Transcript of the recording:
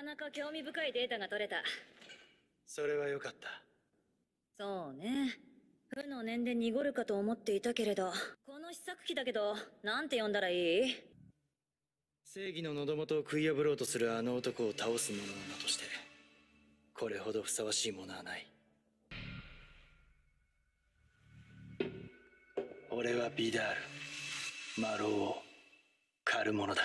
かなか興味深いデータが取れたそれは良かったそうね負の念で濁るかと思っていたけれどこの試作機だけどなんて呼んだらいい正義の喉元を食い破ろうとするあの男を倒す者の名としてこれほどふさわしいものはない俺はビダールマロウを狩る者だ